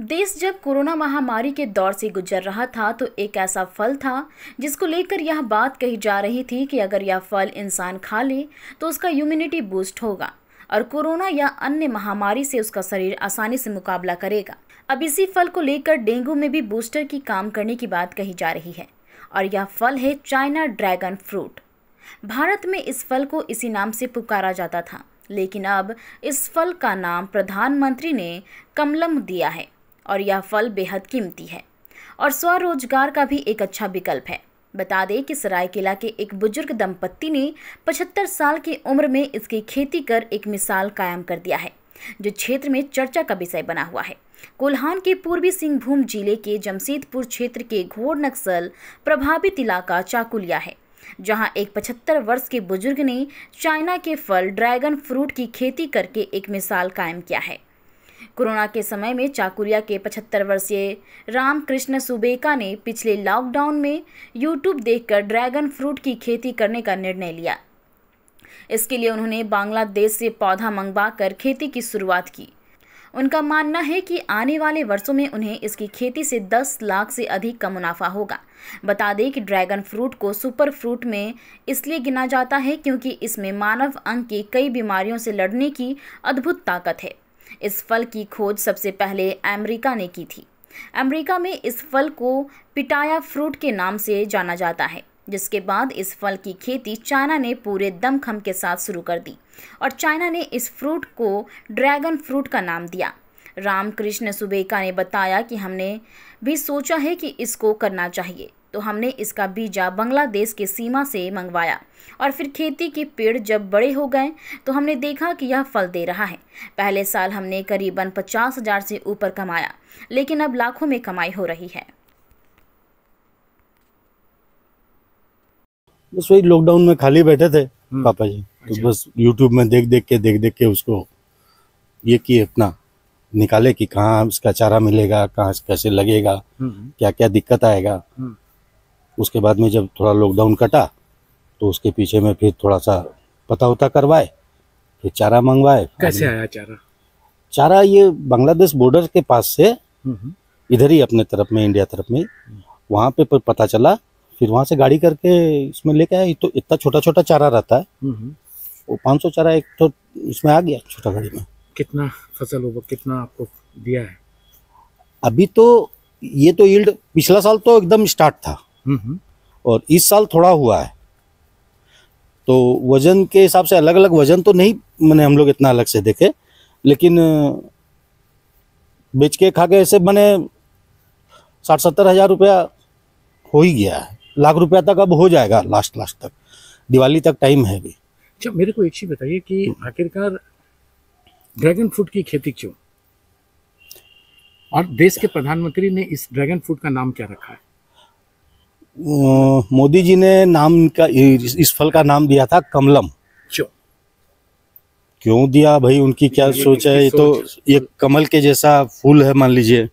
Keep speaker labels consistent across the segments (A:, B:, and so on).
A: देश जब कोरोना महामारी के दौर से गुजर रहा था तो एक ऐसा फल था जिसको लेकर यह बात कही जा रही थी कि अगर यह फल इंसान खा ले तो उसका इम्यूनिटी बूस्ट होगा और कोरोना या अन्य महामारी से उसका शरीर आसानी से मुकाबला करेगा अब इसी फल को लेकर डेंगू में भी बूस्टर की काम करने की बात कही जा रही है और यह फल है चाइना ड्रैगन फ्रूट भारत में इस फल को इसी नाम से पुकारा जाता था लेकिन अब इस फल का नाम प्रधानमंत्री ने कमलम दिया है और यह फल बेहद कीमती है और स्वरोजगार का भी एक अच्छा विकल्प है बता दें कि सरायकेला के एक बुजुर्ग दंपत्ति ने 75 साल की उम्र में इसकी खेती कर एक मिसाल कायम कर दिया है जो क्षेत्र में चर्चा का विषय बना हुआ है कोल्हान के पूर्वी सिंहभूम जिले के जमशेदपुर क्षेत्र के घोर नक्सल प्रभावित इलाका चाकुलिया है जहां एक 75 वर्ष के बुजुर्ग ने चाइना के फल ड्रैगन फ्रूट की खेती करके एक मिसाल कायम किया है कोरोना के समय में चाकुरिया के 75 वर्षीय रामकृष्ण सुबेका ने पिछले लॉकडाउन में यूट्यूब देखकर ड्रैगन फ्रूट की खेती करने का निर्णय लिया इसके लिए उन्होंने बांग्लादेश से पौधा मंगवा कर खेती की शुरुआत की उनका मानना है कि आने वाले वर्षों में उन्हें इसकी खेती से 10 लाख से अधिक का मुनाफा होगा बता दें कि ड्रैगन फ्रूट को सुपर फ्रूट में इसलिए गिना जाता है क्योंकि इसमें मानव अंग की कई बीमारियों से लड़ने की अद्भुत ताकत है इस फल की खोज सबसे पहले अमेरिका ने की थी अमेरिका में इस फल को पिटाया फ्रूट के नाम से जाना जाता है जिसके बाद इस फल की खेती चाइना ने पूरे दमखम के साथ शुरू कर दी और चाइना ने इस फ्रूट को ड्रैगन फ्रूट का नाम दिया रामकृष्ण सुबेका ने बताया कि हमने भी सोचा है कि इसको करना चाहिए तो हमने इसका बीजा बांग्लादेश के सीमा से मंगवाया और फिर खेती के पेड़ जब बड़े हो गए तो हमने देखा कि यह फल दे रहा है पहले साल हमने करीबन पचास हजार से ऊपर कमाया लेकिन अब लाखों में कमाई हो रही है
B: बस वही लॉकडाउन में खाली बैठे थे हम्म। पापा जी तो अच्छा। बस यूट्यूब में देख देख के देख देख के उसको ये किए अपना निकाले कि कहाँ इसका चारा मिलेगा कहाँ कैसे लगेगा हम्म। क्या क्या दिक्कत आएगा हम्म। उसके बाद में जब थोड़ा लॉकडाउन कटा तो उसके पीछे में फिर थोड़ा सा पता उता करवाए फिर चारा मंगवाए कैसे आया चारा चारा ये बांग्लादेश बॉर्डर के पास से हम्म, हम्म। इधर ही अपने तरफ में इंडिया तरफ में वहाँ पे पता चला फिर वहाँ से गाड़ी करके इसमें लेके आए तो इतना छोटा छोटा चारा रहता है हम्म, वो पाँच सौ चारा एक तो इसमें आ गया छोटा गाड़ी में कितना फसल होगा कितना आपको दिया है अभी तो ये तो यील्ड पिछला साल तो एकदम स्टार्ट था हम्म। और इस साल थोड़ा हुआ है तो वज़न के हिसाब से अलग अलग वज़न तो नहीं मैंने हम लोग इतना अलग से देखे लेकिन बेच के खा के ऐसे मैंने साठ सत्तर हज़ार रुपया हो ही गया है लाख रुपया तक अब हो जाएगा लास्ट लास्ट तक दिवाली तक टाइम है भी अच्छा मेरे को एक चीज़ बताइए कि हम्म। आखिरकार ड्रैगन फ्रूट की खेती क्यों और देश के प्रधानमंत्री ने इस ड्रैगन फ्रूट का नाम क्या रखा है मोदी जी ने नाम का इस फल का नाम दिया था कमलम क्यों दिया भाई उनकी क्या ये सोच है ये तो ये कमल के जैसा फूल है मान लीजिए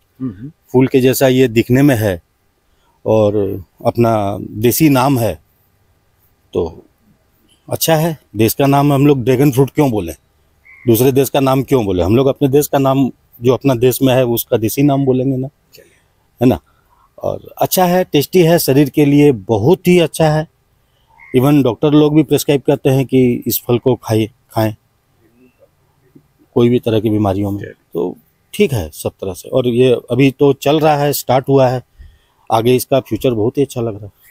B: फूल के जैसा ये दिखने में है और अपना देसी नाम है तो अच्छा है देश का नाम हम लोग ड्रैगन फ्रूट क्यों बोले दूसरे देश का नाम क्यों बोले हम लोग अपने देश का नाम जो अपना देश में है उसका देसी नाम बोलेंगे ना है ना और अच्छा है टेस्टी है शरीर के लिए बहुत ही अच्छा है इवन डॉक्टर लोग भी प्रेस्क्राइब करते हैं कि इस फल को खाइए खाएं कोई भी तरह की बीमारियों में तो ठीक है सब तरह से और ये अभी तो चल रहा है स्टार्ट हुआ है आगे इसका फ्यूचर बहुत ही अच्छा लग रहा है